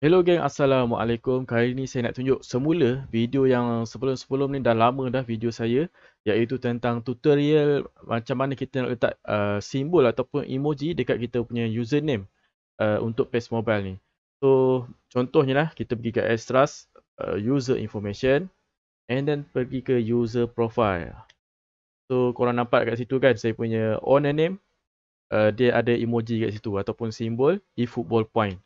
Hello gang, Assalamualaikum. Kali ini saya nak tunjuk semula video yang sebelum-sebelum ni dah lama dah video saya iaitu tentang tutorial macam mana kita nak letak uh, simbol ataupun emoji dekat kita punya username uh, untuk page mobile ni. So, contohnya lah kita pergi ke extras, uh, user information and then pergi ke user profile. So, korang nampak kat situ kan saya punya owner name uh, dia ada emoji kat situ ataupun simbol e-football point.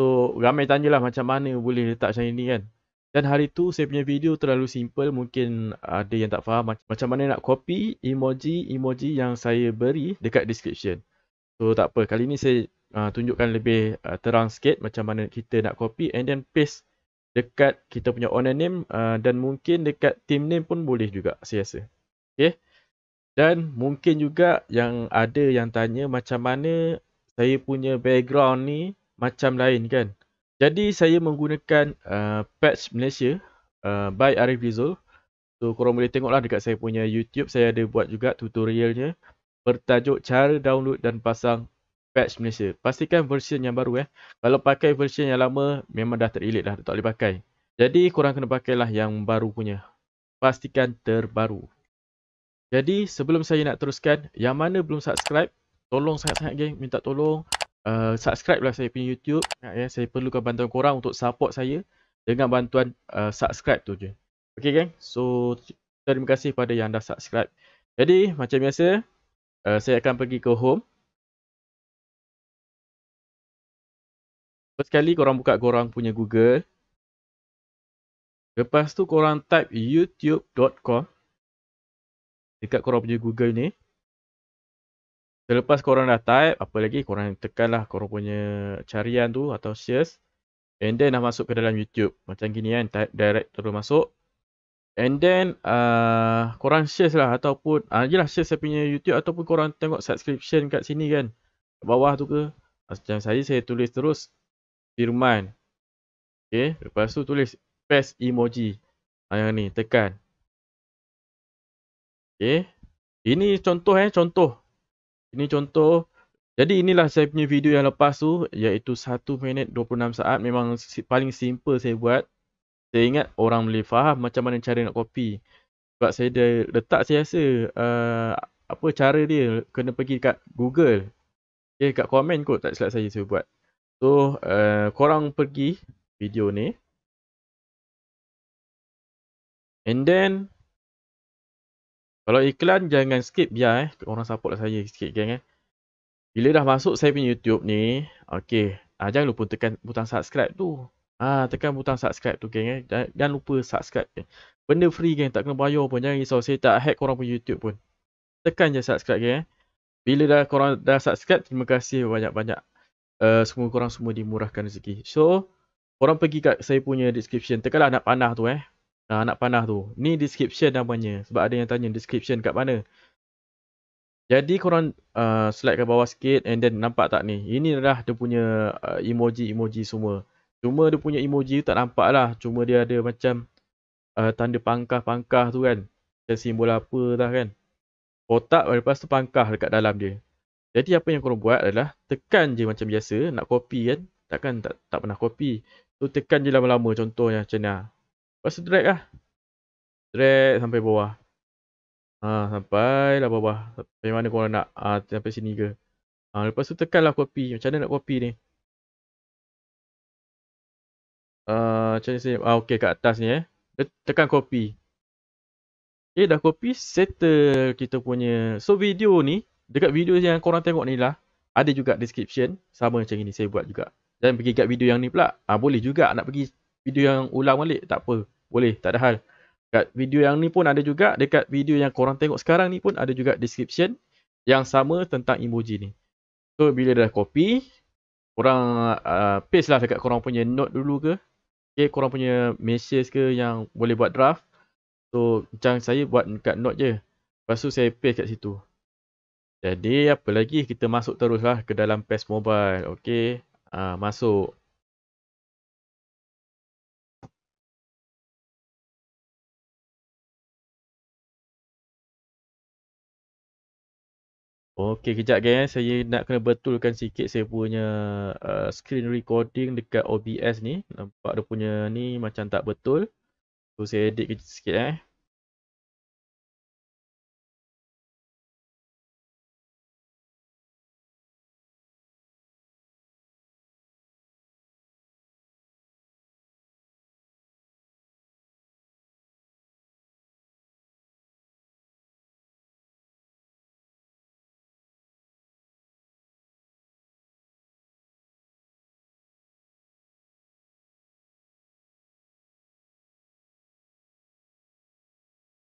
So ramai tanya lah macam mana boleh letak macam ni kan Dan hari tu saya punya video terlalu simple Mungkin ada yang tak faham macam mana nak copy emoji-emoji yang saya beri dekat description So tak apa kali ni saya uh, tunjukkan lebih uh, terang sikit macam mana kita nak copy And then paste dekat kita punya owner name uh, dan mungkin dekat team name pun boleh juga saya rasa Okay dan mungkin juga yang ada yang tanya macam mana saya punya background ni macam lain kan. Jadi saya menggunakan uh, patch Malaysia uh, by Arif Rizal. So korang boleh tengoklah dekat saya punya YouTube. Saya ada buat juga tutorialnya bertajuk cara download dan pasang patch Malaysia. Pastikan versi yang baru eh. Kalau pakai versi yang lama memang dah terilit dah. Tak boleh pakai. Jadi korang kena pakailah yang baru punya. Pastikan terbaru. Jadi sebelum saya nak teruskan. Yang mana belum subscribe. Tolong sangat-sangat geng. Minta tolong uh, subscribe lah saya punya YouTube. Uh, ya, saya perlukan bantuan korang untuk support saya dengan bantuan uh, subscribe tu je. Okay gang, so terima kasih pada yang dah subscribe. Jadi macam biasa, uh, saya akan pergi ke home. Pertama sekali korang buka korang punya Google. Lepas tu korang type youtube.com dekat korang punya Google ni. Selepas korang dah type, apa lagi korang tekanlah korang punya carian tu atau search. And then dah masuk ke dalam YouTube. Macam gini kan, type direct terus masuk. And then uh, korang search lah ataupun uh, lah search saya punya YouTube ataupun korang tengok subscription kat sini kan. Kat bawah tu ke. Ah, macam saya, saya tulis terus firman. Okay, lepas tu tulis paste emoji. Uh, yang ni, tekan. Okay, ini contoh eh, contoh. Ini contoh. Jadi inilah saya punya video yang lepas tu iaitu 1 minit 26 saat memang paling simple saya buat. Saya ingat orang boleh faham macam mana cara nak copy. Sebab saya dah letak saya rasa uh, apa cara dia kena pergi dekat Google. Okay, eh, dekat komen kot tak silap saya saya buat. So uh, korang pergi video ni. And then kalau iklan jangan skip ya. eh. Orang support saya sikit geng eh. Bila dah masuk saya punya YouTube ni. Okay. Ha, ah, jangan lupa tekan butang subscribe tu. Ah ha, tekan butang subscribe tu geng eh. Jangan, lupa subscribe geng. Benda free geng. Tak kena bayar pun. Jangan risau. Saya tak hack korang punya YouTube pun. Tekan je subscribe geng eh. Bila dah korang dah subscribe. Terima kasih banyak-banyak. Uh, semua korang semua dimurahkan rezeki. So. Korang pergi kat saya punya description. Tekanlah anak panah tu eh. Ha, anak panah tu. Ni description namanya. Sebab ada yang tanya description kat mana. Jadi korang uh, slide ke bawah sikit and then nampak tak ni. Ini adalah dia punya ah, emoji-emoji uh, semua. Cuma dia punya emoji tak nampak lah. Cuma dia ada macam uh, tanda pangkah-pangkah tu kan. Macam simbol apa dah kan. Kotak lepas tu pangkah dekat dalam dia. Jadi apa yang korang buat adalah tekan je macam biasa. Nak copy kan. Takkan tak, tak pernah copy. Tu so, tekan je lama-lama contohnya macam ni lah. Lepas tu drag lah Drag sampai bawah ha, Sampai lah bawah Sampai mana korang nak ha, Sampai sini ke ha, Lepas tu tekan lah copy Macam mana nak copy ni Uh, macam ni ah, ha, Okay kat atas ni eh Tekan copy Okay eh, dah copy Settle kita punya So video ni Dekat video yang korang tengok ni lah Ada juga description Sama macam ni saya buat juga Dan pergi kat video yang ni pula ah, Boleh juga nak pergi Video yang ulang balik Tak apa boleh, tak ada hal. Dekat video yang ni pun ada juga. Dekat video yang korang tengok sekarang ni pun ada juga description yang sama tentang emoji ni. So, bila dah copy, korang uh, paste lah dekat korang punya note dulu ke. Okay, korang punya message ke yang boleh buat draft. So, macam saya buat dekat note je. Lepas tu saya paste kat situ. Jadi, apa lagi? Kita masuk teruslah ke dalam paste mobile. Okay, uh, masuk. Okey, kejap guys. Saya nak kena betulkan sikit saya punya uh, screen recording dekat OBS ni. Nampak dia punya ni macam tak betul. So, saya edit sikit eh.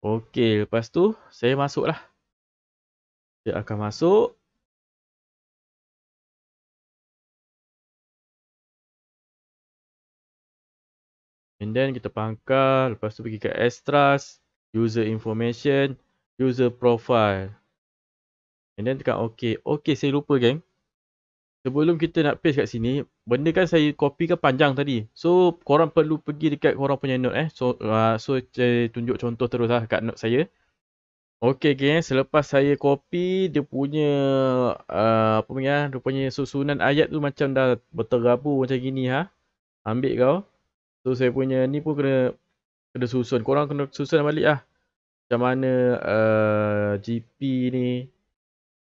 Okey, lepas tu saya masuklah. Saya akan masuk. And then kita pangkal, lepas tu pergi ke extras, user information, user profile. And then tekan okey. Okey, saya lupa geng. Sebelum kita nak paste kat sini, benda kan saya copy kan panjang tadi. So, korang perlu pergi dekat korang punya note eh. So, uh, so saya tunjuk contoh terus lah kat note saya. Okay, okay. Eh. Selepas saya copy, dia punya, uh, apa punya, ah, dia punya susunan ayat tu macam dah berterabu macam gini ha. Ambil kau. So, saya punya ni pun kena, kena susun. Korang kena susun balik lah. Macam mana uh, GP ni.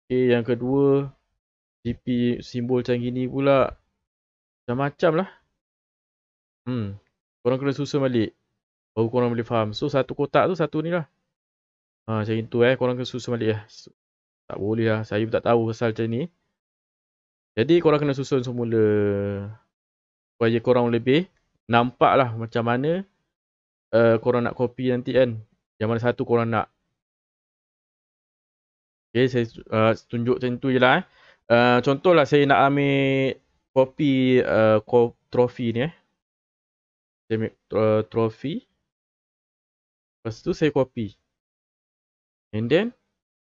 Okay, yang kedua. GP simbol macam gini pula Macam-macam lah Hmm Korang kena susun balik Baru korang boleh faham So satu kotak tu satu ni lah Ha macam itu eh Korang kena susun balik lah Tak boleh lah Saya pun tak tahu pasal macam ni Jadi korang kena susun semula Supaya korang lebih Nampak lah macam mana uh, Korang nak copy nanti kan Yang mana satu korang nak Okay saya uh, tunjuk macam tu je lah eh Uh, contohlah saya nak ambil kopi uh, trofi ni eh. Saya ambil tro uh, trofi. Lepas tu saya kopi, And then,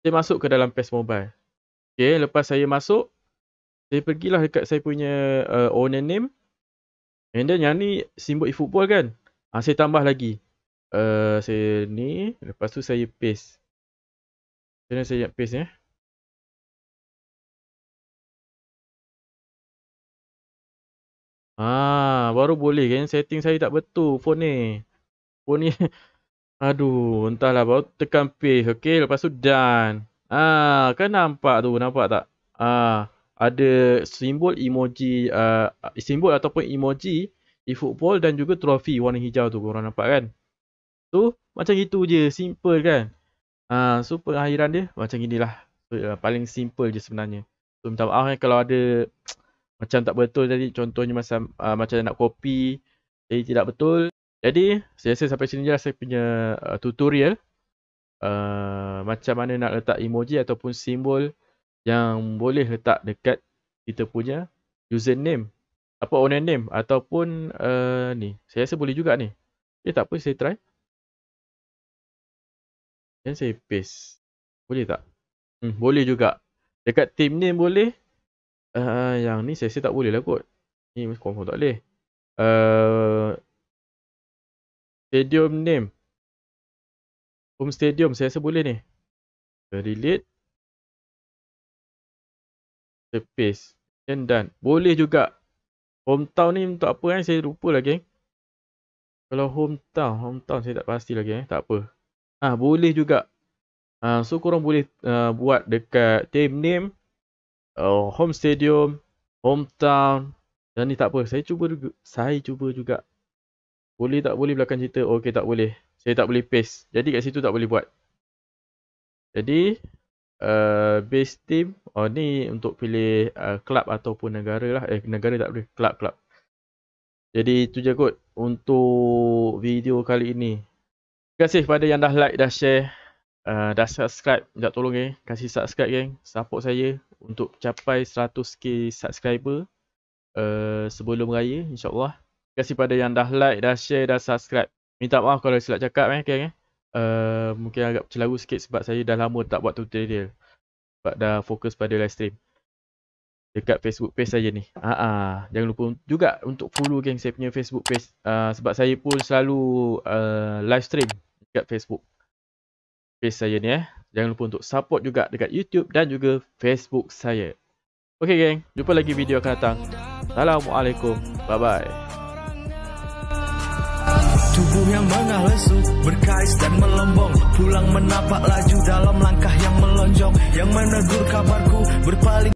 saya masuk ke dalam PES Mobile. Okay, lepas saya masuk, saya pergilah dekat saya punya uh, owner name. And then yang ni simbol e-football kan. Ha, saya tambah lagi. Uh, saya ni, lepas tu saya paste. Macam saya nak paste ni eh? Ha, baru boleh kan setting saya tak betul phone ni. Phone ni aduh, entahlah baru tekan page. Okey, lepas tu done. Ah, kan nampak tu, nampak tak? Ah, ada simbol emoji uh, simbol ataupun emoji di football dan juga trofi warna hijau tu korang nampak kan? Tu macam itu je, simple kan? Ah, ha, so pengakhiran dia macam inilah. paling simple je sebenarnya. So, minta maaf kan kalau ada macam tak betul tadi contohnya masa uh, macam nak copy jadi tidak betul jadi saya rasa sampai sini je lah saya punya uh, tutorial uh, macam mana nak letak emoji ataupun simbol yang boleh letak dekat kita punya username apa owner name ataupun uh, ni saya rasa boleh juga ni eh tak apa saya try dan saya paste boleh tak hmm, boleh juga dekat team name boleh uh, yang ni saya tak boleh lah kot. Ni mesti confirm tak boleh. Uh, stadium name. Home stadium saya rasa boleh ni. Relate. Surface. Then done. Boleh juga. Hometown ni untuk apa kan? Saya lupa lagi. Eh. Kalau hometown. Hometown saya tak pasti lagi. Eh. Tak apa. Ah boleh juga. Ah so korang boleh uh, buat dekat team name uh, home stadium, hometown. Dan ni tak apa. Saya cuba juga. Saya cuba juga. Boleh tak boleh belakang cerita? Okey tak boleh. Saya tak boleh paste. Jadi kat situ tak boleh buat. Jadi uh, base team. Oh ni untuk pilih eh, club ataupun negara lah. Eh negara tak boleh. Club club. Jadi itu je kot untuk video kali ini. Terima kasih kepada yang dah like, dah share. Uh, dah subscribe, jangan tolong eh, kasih subscribe geng, support saya, untuk capai 100k subscriber uh, sebelum raya insyaallah. Terima kasih pada yang dah like, dah share, dah subscribe. Minta maaf kalau silap cakap eh, okay, eh. Uh, mungkin agak celaru sikit sebab saya dah lama tak buat tutorial. Sebab dah fokus pada live stream. Dekat Facebook page saja ni. Ha ah, jangan lupa juga untuk follow geng saya punya Facebook page uh, sebab saya pun selalu uh, live stream dekat Facebook page saya ni eh. Jangan lupa untuk support juga dekat YouTube dan juga Facebook saya. Okey geng, jumpa lagi video akan datang. Assalamualaikum. Bye bye. Tubuh yang mengah lesu, berkais dan melombong Pulang menapak laju dalam langkah yang melonjong Yang menegur kabarku, berpaling